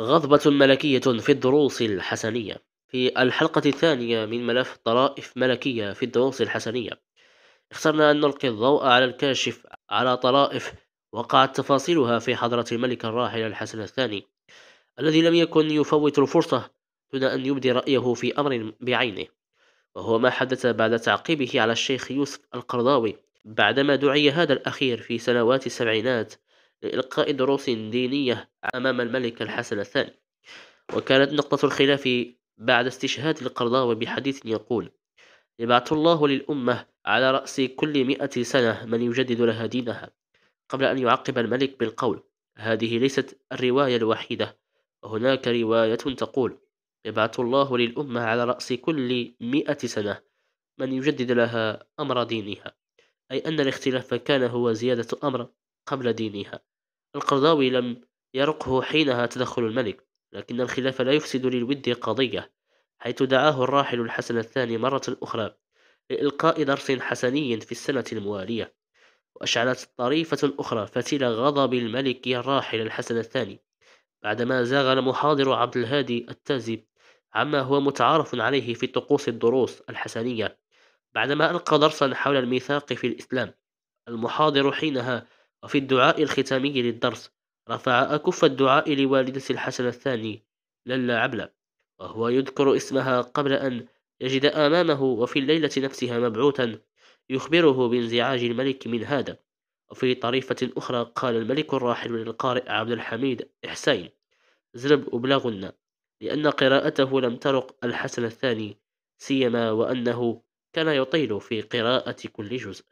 غضبة ملكية في الدروس الحسنية في الحلقة الثانية من ملف طرائف ملكية في الدروس الحسنية اخترنا أن نلقي الضوء على الكاشف على طرائف وقعت تفاصيلها في حضرة الملك الراحل الحسن الثاني الذي لم يكن يفوت الفرصة دون أن يبدي رأيه في أمر بعينه وهو ما حدث بعد تعقيبه على الشيخ يوسف القرضاوي بعدما دعي هذا الأخير في سنوات السبعينات لإلقاء دروس دينية أمام الملك الحسن الثاني وكانت نقطة الخلاف بعد استشهاد القرضاوي بحديث يقول يبعث الله للأمة على رأس كل مئة سنة من يجدد لها دينها قبل أن يعقب الملك بالقول هذه ليست الرواية الوحيدة هناك رواية تقول يبعث الله للأمة على رأس كل مئة سنة من يجدد لها أمر دينها أي أن الاختلاف كان هو زيادة أمر قبل دينها القرضاوي لم يرقه حينها تدخل الملك لكن الخلاف لا يفسد للود قضية حيث دعاه الراحل الحسن الثاني مرة أخرى لإلقاء درس حسني في السنة الموالية وأشعلت طريفة أخرى فتيل غضب الملك الراحل الحسن الثاني بعدما زاغ المحاضر عبد الهادي التازي عما هو متعارف عليه في طقوس الدروس الحسنية بعدما ألقى درسا حول الميثاق في الإسلام المحاضر حينها وفي الدعاء الختامي للدرس رفع أكف الدعاء لوالدة الحسن الثاني للا عبلة وهو يذكر اسمها قبل أن يجد أمامه وفي الليلة نفسها مبعوثا يخبره بانزعاج الملك من هذا وفي طريفة أخرى قال الملك الراحل للقارئ عبد الحميد إحسين زرب أبلغنا لأن قراءته لم ترق الحسن الثاني سيما وأنه كان يطيل في قراءة كل جزء